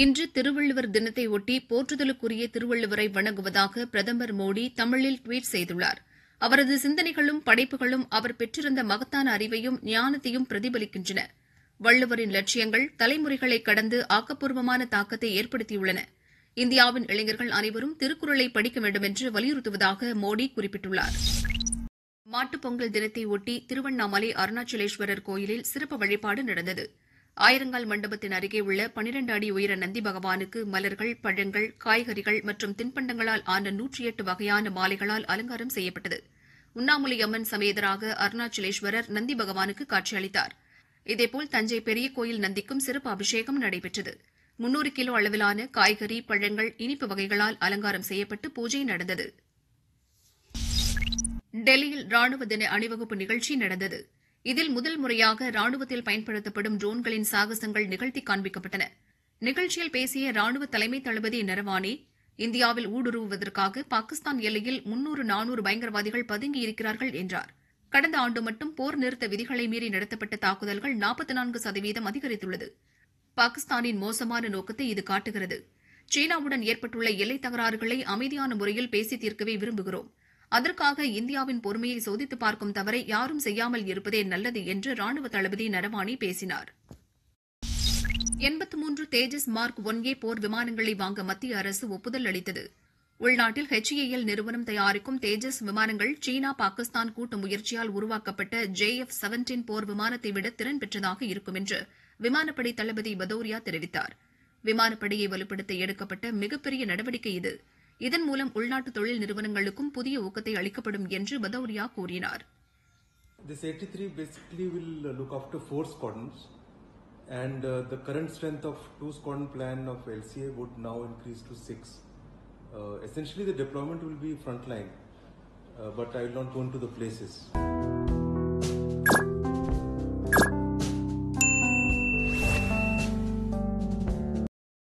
இன்று திருவள்ளுவர் தினத்தையொட்டி போற்றுதலுக்குரிய திருவள்ளுவரை வணங்குவதாக பிரதமர் மோடி தமிழில் ட்வீட் செய்துள்ளார் அவரது சிந்தனைகளும் படைப்புகளும் அவர் பெற்றிருந்த மகத்தான அறிவையும் ஞானத்தையும் பிரதிபலிக்கின்றன வள்ளுவரின் லட்சியங்கள் தலைமுறைகளை கடந்து ஆக்கப்பூர்வமான தாக்கத்தை ஏற்படுத்தியுள்ளன இந்தியாவின் இளைஞர்கள் அனைவரும் திருக்குறளை படிக்க வேண்டும் என்று வலியுறுத்துவதாக மோடி குறிப்பிட்டுள்ளார் மாட்டுப்பொங்கல் தினத்தையொட்டி திருவண்ணாமலை அருணாச்சலேஸ்வரர் கோயிலில் சிறப்பு வழிபாடு நடந்தது ஆயிரங்கால் மண்டபத்தின் அருகே உள்ள பனிரண்டு அடி உயர நந்தி பகவானுக்கு மலர்கள் பழங்கள் காய்கறிகள் மற்றும் தின்பண்டங்களால் ஆன நூற்றி எட்டு வகையான மாலைகளால் அலங்காரம் செய்யப்பட்டது உண்ணாமுலி அம்மன் சமேதராக அருணாச்சலேஸ்வரர் நந்தி பகவானுக்கு காட்சியளித்தார் இதேபோல் தஞ்சை பெரிய கோயில் நந்திக்கும் சிறப்பு அபிஷேகம் நடைபெற்றது முன்னூறு கிலோ அளவிலான காய்கறி பழங்கள் இனிப்பு வகைகளால் அலங்காரம் செய்யப்பட்டு பூஜை நடந்தது டெல்லியில் ராணுவ தின அணிவகுப்பு நிகழ்ச்சி நடந்தது இதில் முதல் முறையாக ராணுவத்தில் பயன்படுத்தப்படும் ட்ரோன்களின் சாகசங்கள் நிகழ்த்தி காண்பிக்கப்பட்டன நிகழ்ச்சியில் பேசிய ராணுவ தலைமை தளபதி நரவானே இந்தியாவில் ஊடுருவுவதற்காக பாகிஸ்தான் எல்லையில் முன்னூறு நானூறு பயங்கரவாதிகள் பதுங்கியிருக்கிறார்கள் என்றார் கடந்த ஆண்டு மட்டும் போர் நிறுத்த விதிகளை மீறி நடத்தப்பட்ட தாக்குதல்கள் நாற்பத்தி நான்கு சதவீதம் அதிகரித்துள்ளது பாகிஸ்தானின் மோசமான நோக்கத்தை இது காட்டுகிறது சீனாவுடன் ஏற்பட்டுள்ள எல்லை தகராறுகளை அமைதியான முறையில் பேசி தீர்க்கவே விரும்புகிறோம் அதற்காக இந்தியாவின் பொறுமையை சோதித்து பார்க்கும் தவறை யாரும் செய்யாமல் இருப்பதே நல்லது என்று ராணுவ தளபதி நரவாணி பேசினார் எண்பத்தி மூன்று தேஜஸ் மார்க் ஒன் ஏ போர் விமானங்களை வாங்க மத்திய அரசு ஒப்புதல் அளித்தது உள்நாட்டில் ஹெச்ஏஎல் நிறுவனம் தயாரிக்கும் தேஜஸ் விமானங்கள் சீனா பாகிஸ்தான் கூட்டு முயற்சியால் உருவாக்கப்பட்ட ஜே எஃப் செவன்டீன் போர் விமானத்தை விட திறன் பெற்றதாக இருக்கும் என்று விமானப்படை தளபதி பதௌரியா தெரிவித்தார் விமானப்படையை வலுப்படுத்த எடுக்கப்பட்ட மிகப்பெரிய நடவடிக்கை இது இதன் மூலம் உள்நாட்டு தொழில் நிறுவனங்களுக்கும் புதிய ஊக்கத்தை அளிக்கப்படும் என்று பதௌரியா கூறினார் This 83 basically will uh, look after four squadrons, and uh, the current strength of two squadron plan of LCA would now increase to six. Uh, essentially, the deployment will be frontline, uh, but I will not go into the places.